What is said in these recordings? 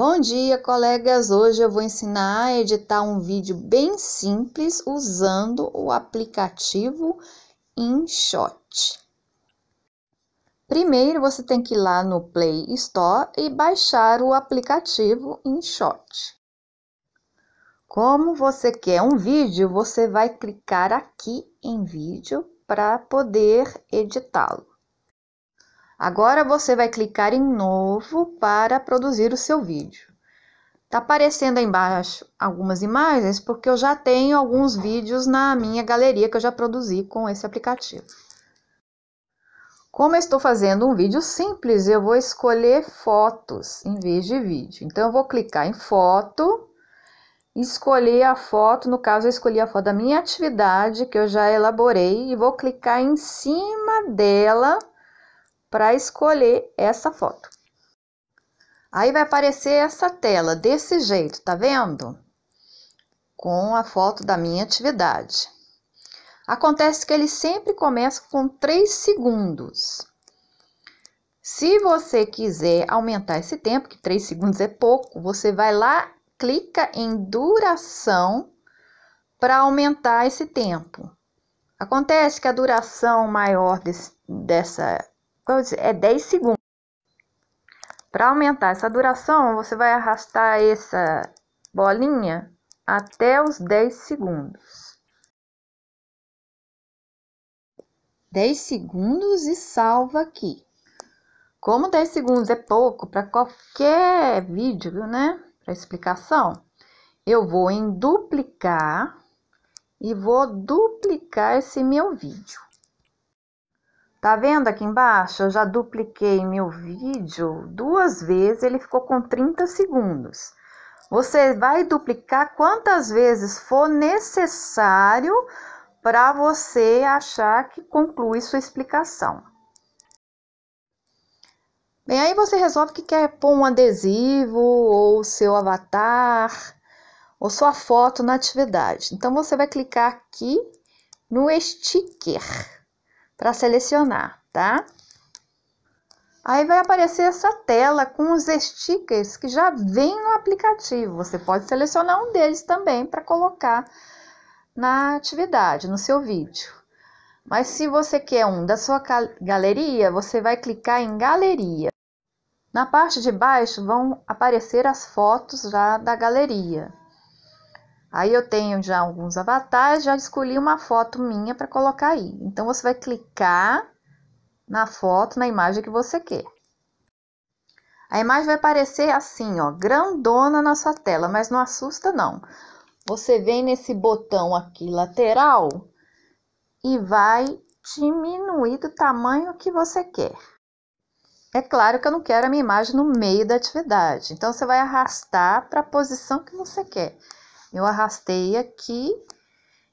Bom dia, colegas! Hoje eu vou ensinar a editar um vídeo bem simples usando o aplicativo InShot. Primeiro, você tem que ir lá no Play Store e baixar o aplicativo InShot. Como você quer um vídeo, você vai clicar aqui em vídeo para poder editá-lo. Agora você vai clicar em novo para produzir o seu vídeo. Tá aparecendo aí embaixo algumas imagens porque eu já tenho alguns vídeos na minha galeria que eu já produzi com esse aplicativo. Como eu estou fazendo um vídeo simples, eu vou escolher fotos em vez de vídeo. Então eu vou clicar em foto, escolher a foto, no caso eu escolhi a foto da minha atividade que eu já elaborei e vou clicar em cima dela para escolher essa foto. Aí vai aparecer essa tela desse jeito, tá vendo? Com a foto da minha atividade. Acontece que ele sempre começa com 3 segundos. Se você quiser aumentar esse tempo, que 3 segundos é pouco, você vai lá, clica em duração para aumentar esse tempo. Acontece que a duração maior desse, dessa então, é 10 segundos. Para aumentar essa duração, você vai arrastar essa bolinha até os 10 segundos. 10 segundos e salva aqui. Como 10 segundos é pouco para qualquer vídeo, né? Para explicação, eu vou em duplicar e vou duplicar esse meu vídeo. Tá vendo aqui embaixo? Eu já dupliquei meu vídeo duas vezes, ele ficou com 30 segundos. Você vai duplicar quantas vezes for necessário para você achar que conclui sua explicação. Bem, aí você resolve que quer pôr um adesivo ou seu avatar ou sua foto na atividade. Então você vai clicar aqui no sticker para selecionar, tá? Aí vai aparecer essa tela com os stickers que já vem no aplicativo. Você pode selecionar um deles também para colocar na atividade, no seu vídeo. Mas se você quer um da sua galeria, você vai clicar em galeria. Na parte de baixo vão aparecer as fotos já da galeria. Aí eu tenho já alguns avatares, já escolhi uma foto minha para colocar aí. Então você vai clicar na foto, na imagem que você quer. A imagem vai aparecer assim, ó, grandona na sua tela, mas não assusta não. Você vem nesse botão aqui lateral e vai diminuir do tamanho que você quer. É claro que eu não quero a minha imagem no meio da atividade, então você vai arrastar para a posição que você quer. Eu arrastei aqui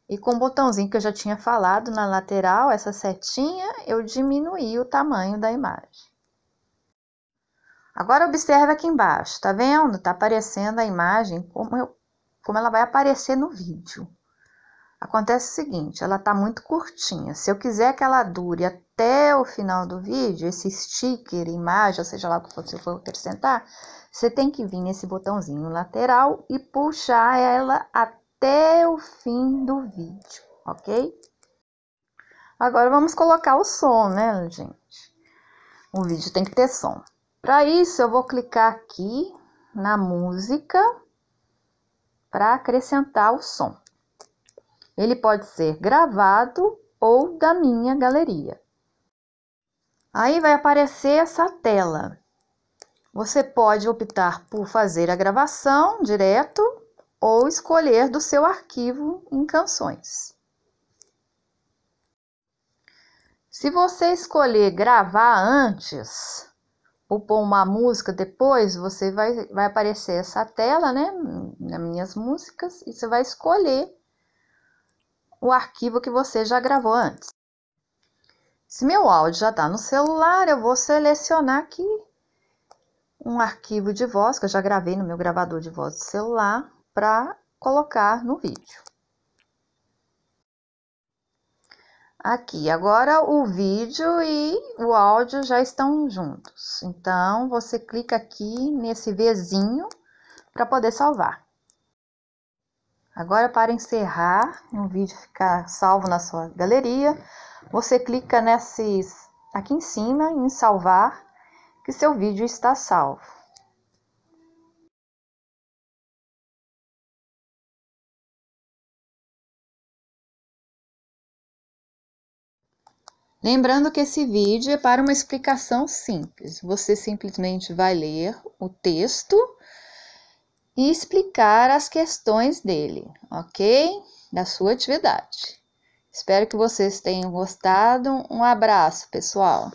e com o botãozinho que eu já tinha falado na lateral, essa setinha, eu diminuí o tamanho da imagem. Agora observe aqui embaixo, tá vendo? Tá aparecendo a imagem como, eu, como ela vai aparecer no vídeo. Acontece o seguinte, ela tá muito curtinha. Se eu quiser que ela dure até o final do vídeo, esse sticker, imagem, seja lá o que você for acrescentar, você tem que vir nesse botãozinho lateral e puxar ela até o fim do vídeo, ok? Agora vamos colocar o som, né, gente? O vídeo tem que ter som. Para isso, eu vou clicar aqui na música para acrescentar o som. Ele pode ser gravado ou da minha galeria. Aí vai aparecer essa tela. Você pode optar por fazer a gravação direto ou escolher do seu arquivo em canções. Se você escolher gravar antes ou pôr uma música depois, você vai, vai aparecer essa tela, né? Nas minhas músicas, e você vai escolher o arquivo que você já gravou antes. Se meu áudio já está no celular, eu vou selecionar aqui um arquivo de voz que eu já gravei no meu gravador de voz do celular para colocar no vídeo. Aqui, agora o vídeo e o áudio já estão juntos. Então, você clica aqui nesse Vzinho para poder salvar. Agora, para encerrar, o vídeo ficar salvo na sua galeria, você clica nesses aqui em cima em salvar, que seu vídeo está salvo. Lembrando que esse vídeo é para uma explicação simples. Você simplesmente vai ler o texto e explicar as questões dele, ok? Da sua atividade. Espero que vocês tenham gostado. Um abraço, pessoal!